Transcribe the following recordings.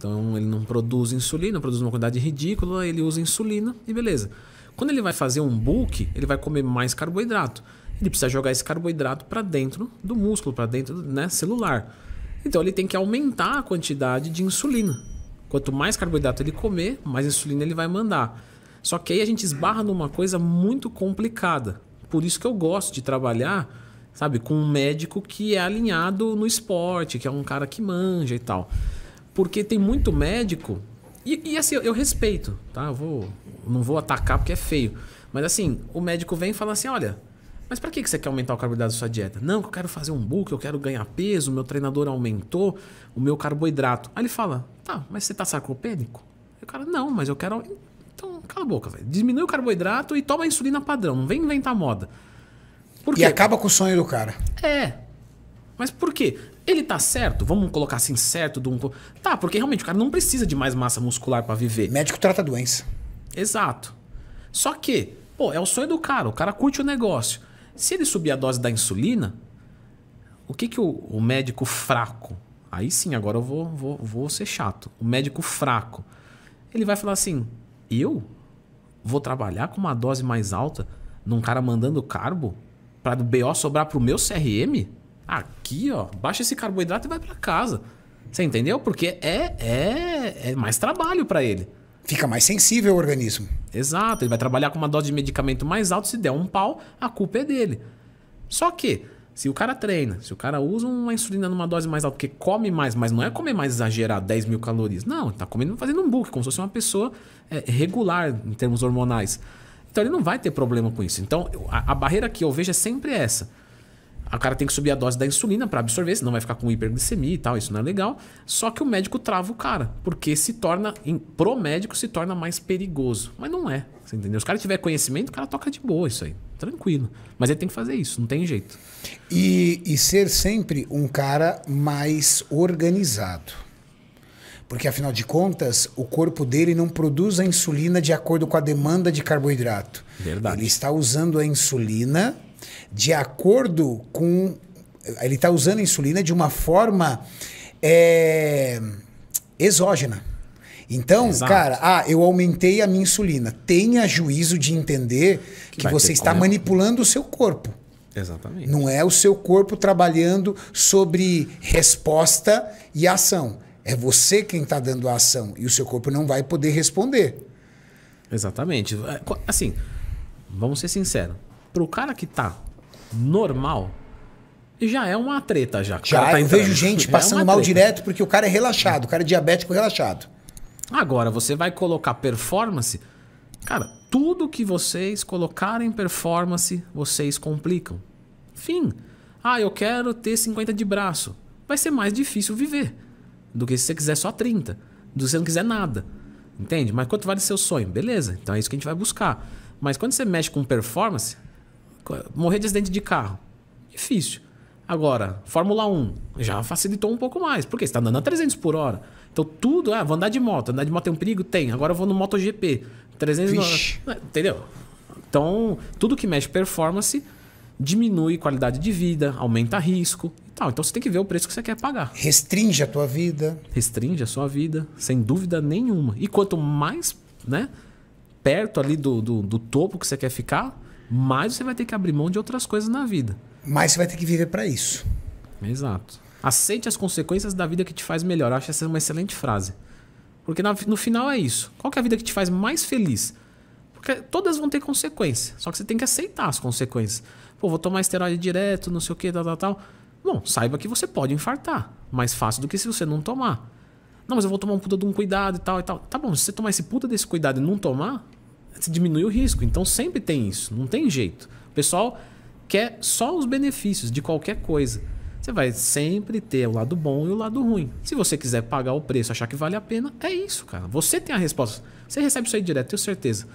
Então ele não produz insulina, produz uma quantidade ridícula, ele usa insulina e beleza. Quando ele vai fazer um bulk, ele vai comer mais carboidrato. Ele precisa jogar esse carboidrato para dentro do músculo, para dentro né, celular. Então ele tem que aumentar a quantidade de insulina. Quanto mais carboidrato ele comer, mais insulina ele vai mandar. Só que aí a gente esbarra numa coisa muito complicada. Por isso que eu gosto de trabalhar, sabe, com um médico que é alinhado no esporte, que é um cara que manja e tal. Porque tem muito médico. E, e assim, eu, eu, respeito, tá? Eu vou, não vou atacar porque é feio. Mas assim, o médico vem e fala assim: olha, mas para que você quer aumentar o carboidrato da sua dieta? Não, que eu quero fazer um book, eu quero ganhar peso, meu treinador aumentou o meu carboidrato. Aí ele fala: tá, mas você tá sarcopênico? o cara: não, mas eu quero. Então, cala a boca, velho. Diminui o carboidrato e toma a insulina padrão, não vem inventar moda. E acaba com o sonho do cara. É. Mas por quê? Ele tá certo? Vamos colocar assim, certo? do um... Tá, porque realmente o cara não precisa de mais massa muscular para viver. Médico trata doença. Exato. Só que, pô, é o sonho do cara, o cara curte o negócio. Se ele subir a dose da insulina, o que, que o, o médico fraco. Aí sim, agora eu vou, vou, vou ser chato. O médico fraco. Ele vai falar assim: eu vou trabalhar com uma dose mais alta num cara mandando carbo para do BO sobrar pro meu CRM? Aqui, ó, baixa esse carboidrato e vai para casa. Você entendeu? Porque é, é, é mais trabalho para ele. Fica mais sensível o organismo. Exato, ele vai trabalhar com uma dose de medicamento mais alta. Se der um pau, a culpa é dele. Só que, se o cara treina, se o cara usa uma insulina numa dose mais alta, porque come mais, mas não é comer mais exagerado, 10 mil calorias. Não, tá comendo, fazendo um book, como se fosse uma pessoa é, regular em termos hormonais. Então ele não vai ter problema com isso. Então a, a barreira que eu vejo é sempre essa. O cara tem que subir a dose da insulina para absorver, senão vai ficar com hiperglicemia e tal, isso não é legal. Só que o médico trava o cara, porque se torna, pro médico, se torna mais perigoso. Mas não é, você entendeu? Se o cara tiver conhecimento, o cara toca de boa isso aí, tranquilo. Mas ele tem que fazer isso, não tem jeito. E, e ser sempre um cara mais organizado. Porque, afinal de contas, o corpo dele não produz a insulina de acordo com a demanda de carboidrato. Verdade. Ele está usando a insulina de acordo com. Ele está usando a insulina de uma forma é, exógena. Então, Exato. cara, ah, eu aumentei a minha insulina. Tenha juízo de entender que, você está manipulando o seu corpo. Exatamente. Não é o seu corpo trabalhando sobre resposta e ação. É você quem está dando a ação e o seu corpo não vai poder responder. Exatamente. É, assim, vamos ser sinceros. Pro cara que tá normal, já é uma treta já. já tá eu vejo gente é passando é mal treta. direto porque o cara é relaxado, o cara é diabético relaxado. Agora, você vai colocar performance. Cara, tudo que vocês colocarem performance, vocês complicam. Fim. Ah, eu quero ter 50 de braço. Vai ser mais difícil viver do que se você quiser só 30, do que você não quiser nada. Entende? Mas quanto vale seu sonho? Beleza, então é isso que a gente vai buscar. Mas quando você mexe com performance, Morrer de acidente de carro. Difícil. Agora, Fórmula 1 já facilitou um pouco mais, porque você está andando a 300 por hora. Então tudo, ah, vou andar de moto. Andar de moto tem um perigo? Tem. Agora eu vou no MotoGP. 300 Vixe. No... É, entendeu? Então, tudo que mexe performance diminui qualidade de vida, aumenta risco e tal. Então você tem que ver o preço que você quer pagar. Restringe a tua vida. Restringe a sua vida, sem dúvida nenhuma. E quanto mais né, perto ali do, do, do topo que você quer ficar, mais você vai ter que abrir mão de outras coisas na vida. Mas você vai ter que viver para isso. Exato. Aceite as consequências da vida que te faz melhor. Eu acho essa uma excelente frase. Porque no final é isso. Qual é a vida que te faz mais feliz? Porque todas vão ter consequências. Só que você tem que aceitar as consequências. Pô, vou tomar esteroide direto, não sei o que, tal, tal, tal. Bom, saiba que você pode infartar. Mais fácil do que se você não tomar. Não, mas eu vou tomar um puta de um cuidado e tal e tal. Tá bom, se você tomar esse puta desse cuidado e não tomar, você diminui o risco. Então sempre tem isso, não tem jeito. O pessoal quer só os benefícios de qualquer coisa. Você vai sempre ter o lado bom e o lado ruim. Se você quiser pagar o preço, achar que vale a pena, é isso, cara. Você tem a resposta. Você recebe isso aí direto, tenho certeza.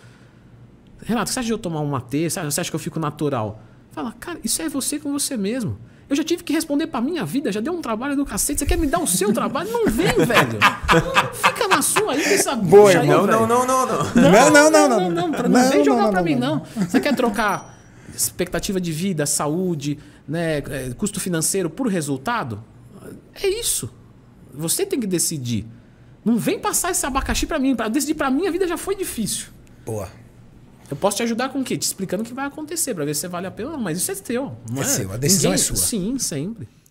Renato, você acha de eu tomar um mate? Você acha que eu fico natural? Fala, cara, isso é você com você mesmo. Eu já tive que responder pra minha vida, já deu um trabalho do cacete. Você quer me dar o seu trabalho? Não vem, velho. Fica na sua aí dessa Boa, aí, não, não, não, não, não, não. Não, não, não, não. Não, não, não, não vem jogar pra mim, não. Você quer trocar expectativa de vida, saúde, né, é, custo financeiro por resultado? É isso. Você tem que decidir. Não vem passar esse abacaxi para mim. Para decidir para mim, a vida já foi difícil. Boa. Eu posso te ajudar com o quê? Te explicando o que vai acontecer, para ver se vale a pena ou não. Mas isso é teu. Não é, é seu, a decisão é Ninguém... é sua. Sim, sempre.